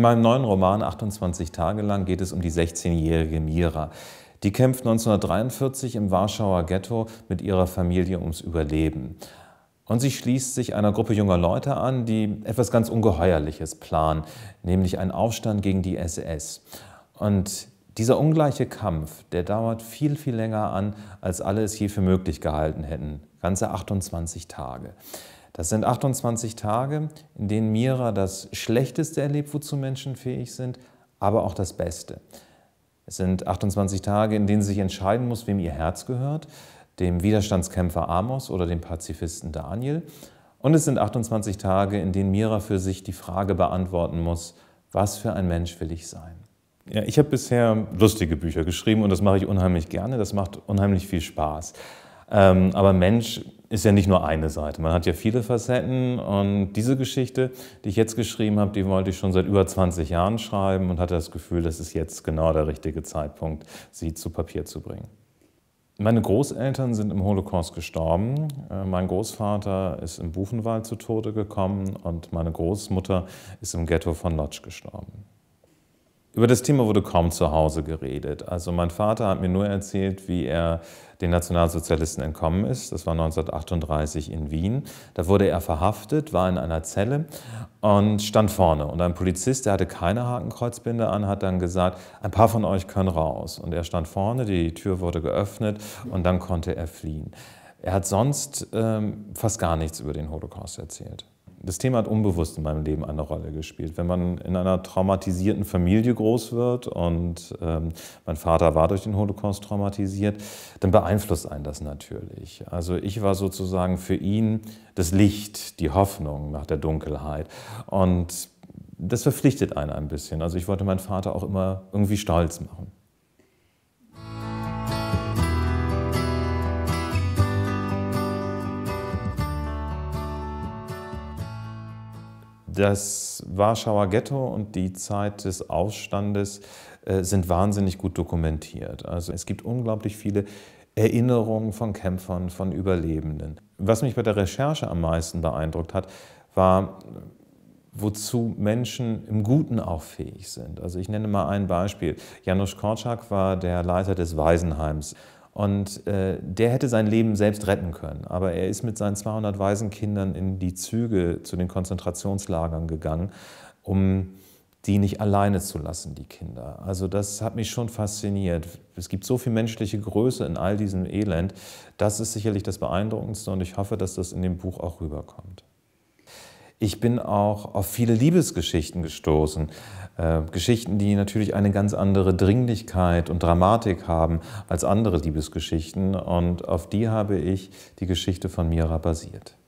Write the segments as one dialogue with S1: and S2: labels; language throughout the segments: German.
S1: In meinem neuen Roman 28 Tage lang geht es um die 16-jährige Mira. Die kämpft 1943 im Warschauer Ghetto mit ihrer Familie ums Überleben. Und sie schließt sich einer Gruppe junger Leute an, die etwas ganz Ungeheuerliches planen, nämlich einen Aufstand gegen die SS. Und dieser ungleiche Kampf, der dauert viel, viel länger an, als alle es je für möglich gehalten hätten. Ganze 28 Tage. Das sind 28 Tage, in denen Mira das Schlechteste erlebt, wozu Menschen fähig sind, aber auch das Beste. Es sind 28 Tage, in denen sie sich entscheiden muss, wem ihr Herz gehört, dem Widerstandskämpfer Amos oder dem Pazifisten Daniel. Und es sind 28 Tage, in denen Mira für sich die Frage beantworten muss, was für ein Mensch will ich sein? Ja, ich habe bisher lustige Bücher geschrieben und das mache ich unheimlich gerne, das macht unheimlich viel Spaß. Ähm, aber Mensch ist ja nicht nur eine Seite. Man hat ja viele Facetten und diese Geschichte, die ich jetzt geschrieben habe, die wollte ich schon seit über 20 Jahren schreiben und hatte das Gefühl, das ist jetzt genau der richtige Zeitpunkt, sie zu Papier zu bringen. Meine Großeltern sind im Holocaust gestorben. Äh, mein Großvater ist im Buchenwald zu Tode gekommen und meine Großmutter ist im Ghetto von Lodz gestorben. Über das Thema wurde kaum zu Hause geredet. Also mein Vater hat mir nur erzählt, wie er den Nationalsozialisten entkommen ist. Das war 1938 in Wien. Da wurde er verhaftet, war in einer Zelle und stand vorne. Und ein Polizist, der hatte keine Hakenkreuzbinde an, hat dann gesagt, ein paar von euch können raus. Und er stand vorne, die Tür wurde geöffnet und dann konnte er fliehen. Er hat sonst ähm, fast gar nichts über den Holocaust erzählt das Thema hat unbewusst in meinem Leben eine Rolle gespielt. Wenn man in einer traumatisierten Familie groß wird und ähm, mein Vater war durch den Holocaust traumatisiert, dann beeinflusst einen das natürlich. Also ich war sozusagen für ihn das Licht, die Hoffnung nach der Dunkelheit. Und das verpflichtet einen ein bisschen. Also ich wollte meinen Vater auch immer irgendwie stolz machen. das Warschauer Ghetto und die Zeit des Aufstandes äh, sind wahnsinnig gut dokumentiert. Also es gibt unglaublich viele Erinnerungen von Kämpfern, von Überlebenden. Was mich bei der Recherche am meisten beeindruckt hat, war, wozu Menschen im Guten auch fähig sind. Also ich nenne mal ein Beispiel. Janusz Korczak war der Leiter des Waisenheims und äh, der hätte sein Leben selbst retten können. Aber er ist mit seinen 200 Waisenkindern in die Züge zu den Konzentrationslagern gegangen, um die nicht alleine zu lassen, die Kinder. Also das hat mich schon fasziniert. Es gibt so viel menschliche Größe in all diesem Elend. Das ist sicherlich das Beeindruckendste und ich hoffe, dass das in dem Buch auch rüberkommt. Ich bin auch auf viele Liebesgeschichten gestoßen. Äh, Geschichten, die natürlich eine ganz andere Dringlichkeit und Dramatik haben als andere Liebesgeschichten. Und auf die habe ich die Geschichte von Mira basiert.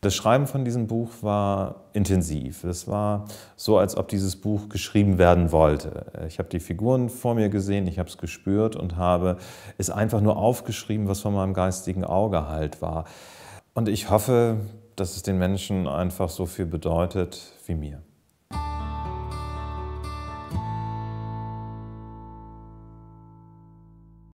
S1: Das Schreiben von diesem Buch war intensiv. Es war so, als ob dieses Buch geschrieben werden wollte. Ich habe die Figuren vor mir gesehen, ich habe es gespürt und habe es einfach nur aufgeschrieben, was von meinem geistigen Auge halt war. Und ich hoffe, dass es den Menschen einfach so viel bedeutet wie mir.